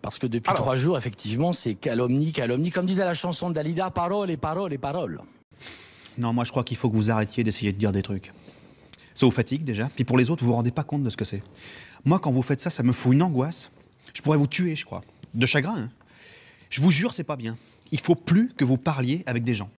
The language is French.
Parce que depuis trois jours, effectivement, c'est calomnie, calomnie. Comme disait la chanson de Dalida, parole et parole et parole. Non, moi je crois qu'il faut que vous arrêtiez d'essayer de dire des trucs. Ça vous fatigue déjà, puis pour les autres, vous vous rendez pas compte de ce que c'est. Moi, quand vous faites ça, ça me fout une angoisse. Je pourrais vous tuer, je crois. De chagrin. Hein. Je vous jure, c'est pas bien. Il faut plus que vous parliez avec des gens.